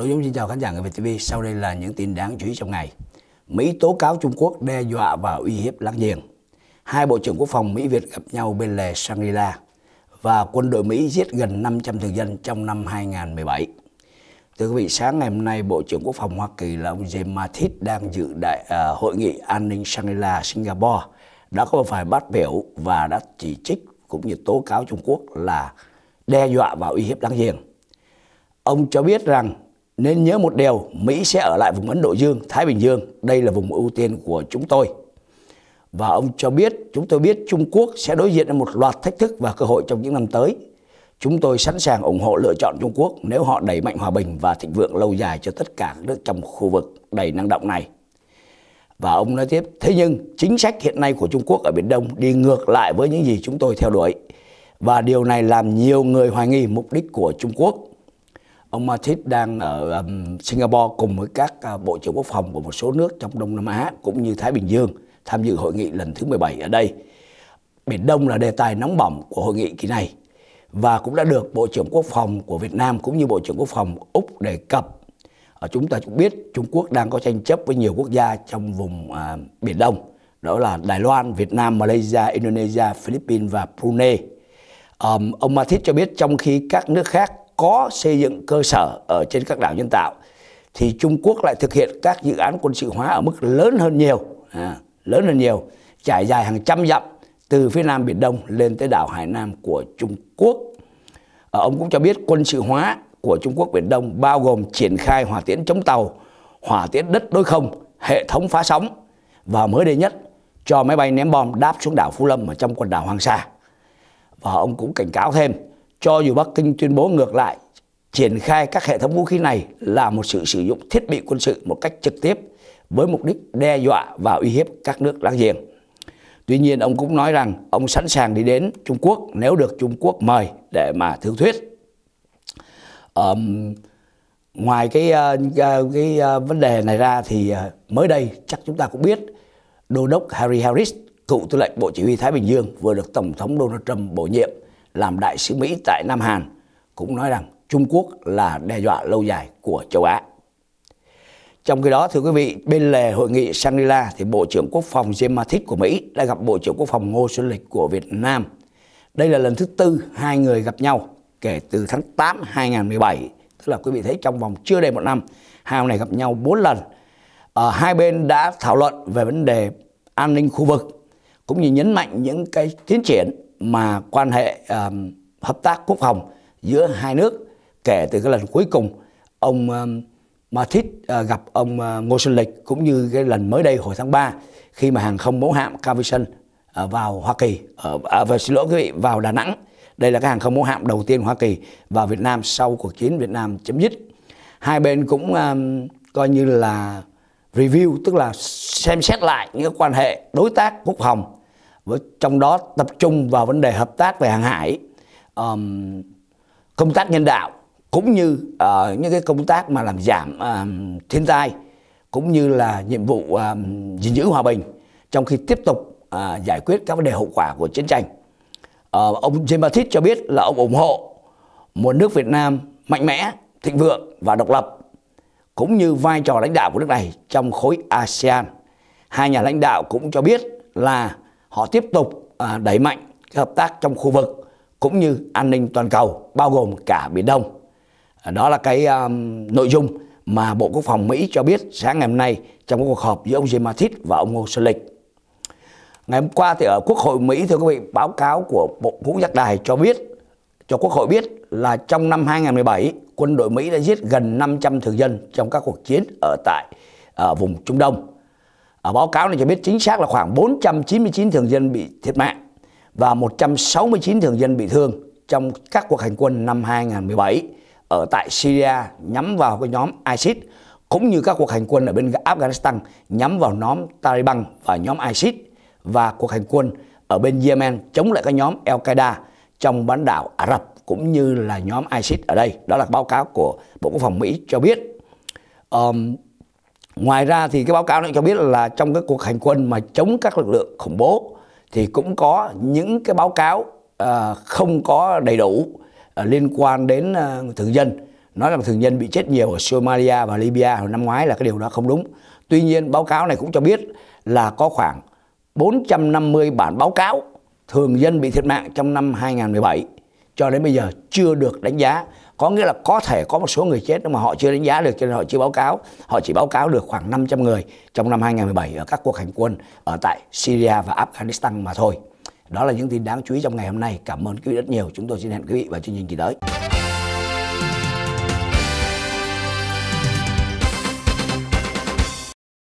Đỗ Dũng xin chào khán giả người Việt TV. Sau đây là những tin đáng chú ý trong ngày. Mỹ tố cáo Trung Quốc đe dọa và uy hiếp láng giềng. Hai Bộ trưởng Quốc phòng Mỹ Việt gặp nhau bên lề Shangri-La và quân đội Mỹ giết gần 500 thường dân trong năm 2017. Thưa quý vị, sáng ngày hôm nay, Bộ trưởng Quốc phòng Hoa Kỳ là ông James Mattis đang dự đại uh, hội nghị an ninh Shangri-La Singapore đã có phải phát biểu và đã chỉ trích cũng như tố cáo Trung Quốc là đe dọa và uy hiếp láng giềng. Ông cho biết rằng nên nhớ một điều, Mỹ sẽ ở lại vùng Ấn Độ Dương, Thái Bình Dương. Đây là vùng ưu tiên của chúng tôi. Và ông cho biết, chúng tôi biết Trung Quốc sẽ đối diện với một loạt thách thức và cơ hội trong những năm tới. Chúng tôi sẵn sàng ủng hộ lựa chọn Trung Quốc nếu họ đẩy mạnh hòa bình và thịnh vượng lâu dài cho tất cả các nước trong khu vực đầy năng động này. Và ông nói tiếp, thế nhưng chính sách hiện nay của Trung Quốc ở Biển Đông đi ngược lại với những gì chúng tôi theo đuổi. Và điều này làm nhiều người hoài nghi mục đích của Trung Quốc Ông Mathis đang ở um, Singapore cùng với các uh, bộ trưởng quốc phòng của một số nước trong Đông Nam Á cũng như Thái Bình Dương tham dự hội nghị lần thứ 17 ở đây. Biển Đông là đề tài nóng bỏng của hội nghị kỳ này và cũng đã được Bộ trưởng Quốc phòng của Việt Nam cũng như Bộ trưởng Quốc phòng Úc đề cập. Ở chúng ta cũng biết Trung Quốc đang có tranh chấp với nhiều quốc gia trong vùng à, Biển Đông, đó là Đài Loan, Việt Nam, Malaysia, Indonesia, Philippines và Brunei. Um, ông Mathis cho biết trong khi các nước khác có xây dựng cơ sở ở trên các đảo nhân tạo thì Trung Quốc lại thực hiện các dự án quân sự hóa ở mức lớn hơn nhiều, à, lớn hơn nhiều, trải dài hàng trăm dặm từ phía nam Biển Đông lên tới đảo Hải Nam của Trung Quốc. À, ông cũng cho biết quân sự hóa của Trung Quốc Biển Đông bao gồm triển khai hỏa tiễn chống tàu, hỏa tiễn đất đối không, hệ thống phá sóng và mới đây nhất cho máy bay ném bom đáp xuống đảo Phú Lâm ở trong quần đảo Hoàng Sa. Và ông cũng cảnh cáo thêm cho dù Bắc Kinh tuyên bố ngược lại triển khai các hệ thống vũ khí này là một sự sử dụng thiết bị quân sự một cách trực tiếp với mục đích đe dọa và uy hiếp các nước láng giềng. Tuy nhiên ông cũng nói rằng ông sẵn sàng đi đến Trung Quốc nếu được Trung Quốc mời để mà thương thuyết. Um, ngoài cái uh, cái uh, vấn đề này ra thì uh, mới đây chắc chúng ta cũng biết đô đốc Harry Harris, cựu tư lệnh Bộ Chỉ huy Thái Bình Dương vừa được Tổng thống Donald Trump bổ nhiệm làm đại sứ Mỹ tại Nam Hàn cũng nói rằng Trung Quốc là đe dọa lâu dài của châu Á. Trong khi đó, thưa quý vị, bên lề hội nghị Shangri-La thì Bộ trưởng Quốc phòng Jim Mattis của Mỹ đã gặp Bộ trưởng Quốc phòng Ngô Xuân Lịch của Việt Nam. Đây là lần thứ tư hai người gặp nhau kể từ tháng 8 2017. Tức là quý vị thấy trong vòng chưa đầy một năm, hai ông này gặp nhau bốn lần. À, hai bên đã thảo luận về vấn đề an ninh khu vực cũng như nhấn mạnh những cái tiến triển mà quan hệ um, hợp tác quốc phòng giữa hai nước kể từ cái lần cuối cùng ông um, Mathis uh, ờ, gặp ông uh, Ngô Xuân Lịch cũng như cái lần mới đây hồi tháng 3 khi mà hàng không mẫu hạm Cavison uh, ờ, vào Hoa Kỳ uh, à, và xin lỗi quý vị vào Đà Nẵng. Đây là cái hàng không mẫu hạm đầu tiên của Hoa Kỳ vào Việt Nam sau cuộc chiến Việt Nam chấm dứt. Hai bên cũng um, coi như là review tức là xem xét lại những quan hệ đối tác quốc phòng trong đó tập trung vào vấn đề hợp tác về hàng hải um, công tác nhân đạo cũng như uh, những cái công tác mà làm giảm uh, thiên tai cũng như là nhiệm vụ uh, gìn giữ hòa bình trong khi tiếp tục uh, giải quyết các vấn đề hậu quả của chiến tranh uh, ông James Mattis cho biết là ông ủng hộ một nước Việt Nam mạnh mẽ thịnh vượng và độc lập cũng như vai trò lãnh đạo của nước này trong khối ASEAN hai nhà lãnh đạo cũng cho biết là họ tiếp tục à, đẩy mạnh hợp tác trong khu vực cũng như an ninh toàn cầu bao gồm cả biển Đông. À, đó là cái um, nội dung mà Bộ Quốc phòng Mỹ cho biết sáng ngày hôm nay trong cuộc họp giữa ông Jim Mattis và ông Ngô Xuân Lịch. Ngày hôm qua thì ở Quốc hội Mỹ thưa quý vị, báo cáo của Bộ Vũ Giác Đài cho biết cho Quốc hội biết là trong năm 2017, quân đội Mỹ đã giết gần 500 thường dân trong các cuộc chiến ở tại ở vùng Trung Đông. Ở báo cáo này cho biết chính xác là khoảng 499 thường dân bị thiệt mạng và 169 thường dân bị thương trong các cuộc hành quân năm 2017 ở tại Syria nhắm vào cái nhóm ISIS cũng như các cuộc hành quân ở bên Afghanistan nhắm vào nhóm Taliban và nhóm ISIS và cuộc hành quân ở bên Yemen chống lại các nhóm Al-Qaeda trong bán đảo Ả Rập cũng như là nhóm ISIS ở đây. Đó là báo cáo của Bộ Quốc phòng Mỹ cho biết. Um, Ngoài ra thì cái báo cáo này cho biết là trong các cuộc hành quân mà chống các lực lượng khủng bố thì cũng có những cái báo cáo uh, không có đầy đủ uh, liên quan đến uh, thường dân. Nói rằng thường dân bị chết nhiều ở Somalia và Libya hồi năm ngoái là cái điều đó không đúng. Tuy nhiên báo cáo này cũng cho biết là có khoảng 450 bản báo cáo thường dân bị thiệt mạng trong năm 2017 cho đến bây giờ chưa được đánh giá có nghĩa là có thể có một số người chết nhưng mà họ chưa đánh giá được cho nên họ chưa báo cáo họ chỉ báo cáo được khoảng 500 người trong năm 2017 ở các cuộc hành quân ở tại Syria và Afghanistan mà thôi đó là những tin đáng chú ý trong ngày hôm nay cảm ơn quý vị rất nhiều chúng tôi xin hẹn quý vị vào chương trình kỳ tới